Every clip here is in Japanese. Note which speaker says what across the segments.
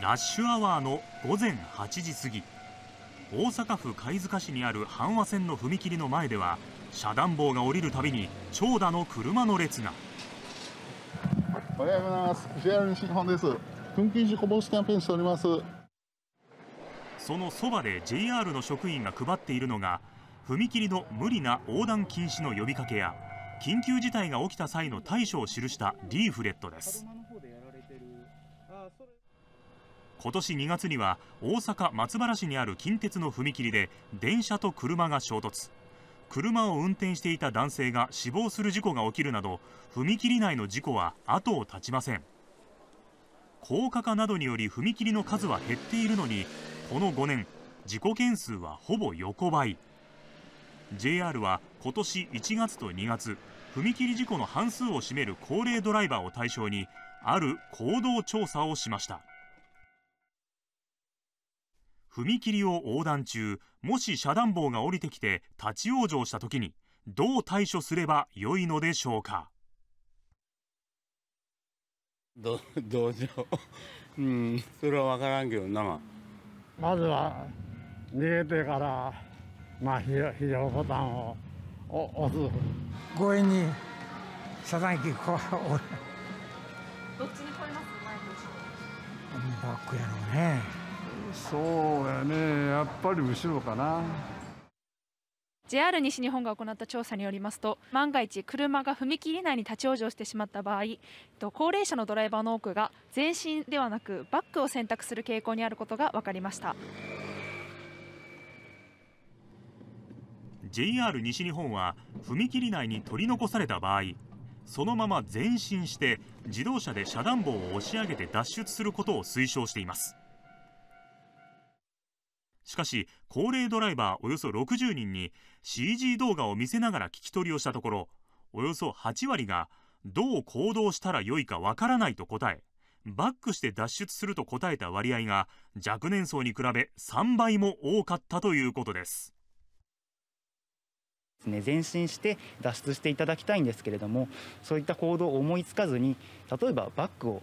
Speaker 1: ラッシュアワーの午前8時過ぎ大阪府貝塚市にある阪和線の踏切の前では遮断棒が降りるたびに長蛇の車の列がおはようございます JR 西日本です紛糾事故防止キャンペーンしておりますそのそばで JR の職員が配っているのが踏切の無理な横断禁止の呼びかけや緊急事態が起きた際の対処を記したリーフレットです今年2月には大阪松原市にある近鉄の踏切で電車と車が衝突車を運転していた男性が死亡する事故が起きるなど踏切内の事故は後を絶ちません高架化などにより踏切の数は減っているのにこの5年事故件数はほぼ横ばい JR は今年1月と2月踏切事故の半数を占める高齢ドライバーを対象にある行動調査をしました踏切を横断中、もし遮断棒が降りてきて立ち往生した時に、どう対処すれば良いのでしょうかど どうしよう。うん、それは分からんけどな。まずは、逃げてから、まあ、非常ボタンを押す。強引に遮断機こう、どっちに越ます前とバックやろうね。そうやねやっぱり後ろかな
Speaker 2: JR 西日本が行った調査によりますと万が一車が踏切内に立ち往生してしまった場合高齢者のドライバーの多くが前進ではなくバックを選択する傾向にあることが分かりました
Speaker 1: JR 西日本は踏切内に取り残された場合そのまま前進して自動車で遮断棒を押し上げて脱出することを推奨していますしかし高齢ドライバーおよそ60人に CG 動画を見せながら聞き取りをしたところおよそ8割がどう行動したらよいかわからないと答えバックして脱出すると答えた割合が若年層に比べ3倍も多かったということです。前進して脱出していただきたいんですけれどもそういった行動を思いつかずに例えばバックを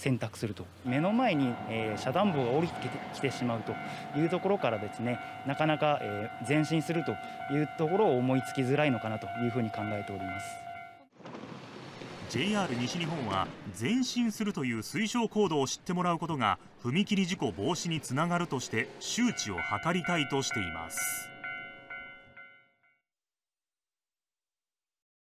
Speaker 1: 選択すると目の前に、え遮断棒が降りてきてしまうというところからですねなかなか、え前進するというところを思いつきづらいのかなというふうに考えております JR 西日本は前進するという推奨行動を知ってもらうことが踏切事故防止につながるとして周知を図りたいとしています。